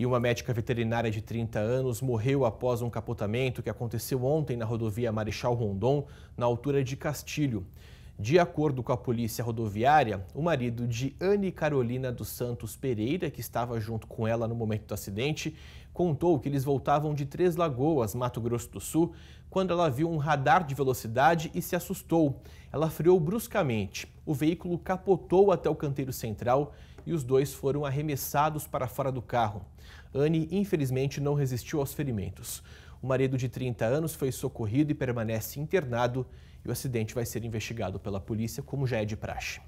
E uma médica veterinária de 30 anos morreu após um capotamento que aconteceu ontem na rodovia Marechal Rondon, na altura de Castilho. De acordo com a polícia rodoviária, o marido de Anne Carolina dos Santos Pereira, que estava junto com ela no momento do acidente, contou que eles voltavam de Três Lagoas, Mato Grosso do Sul, quando ela viu um radar de velocidade e se assustou. Ela freou bruscamente o veículo capotou até o canteiro central e os dois foram arremessados para fora do carro. Anne, infelizmente, não resistiu aos ferimentos. O marido de 30 anos foi socorrido e permanece internado, e o acidente vai ser investigado pela polícia, como já é de praxe.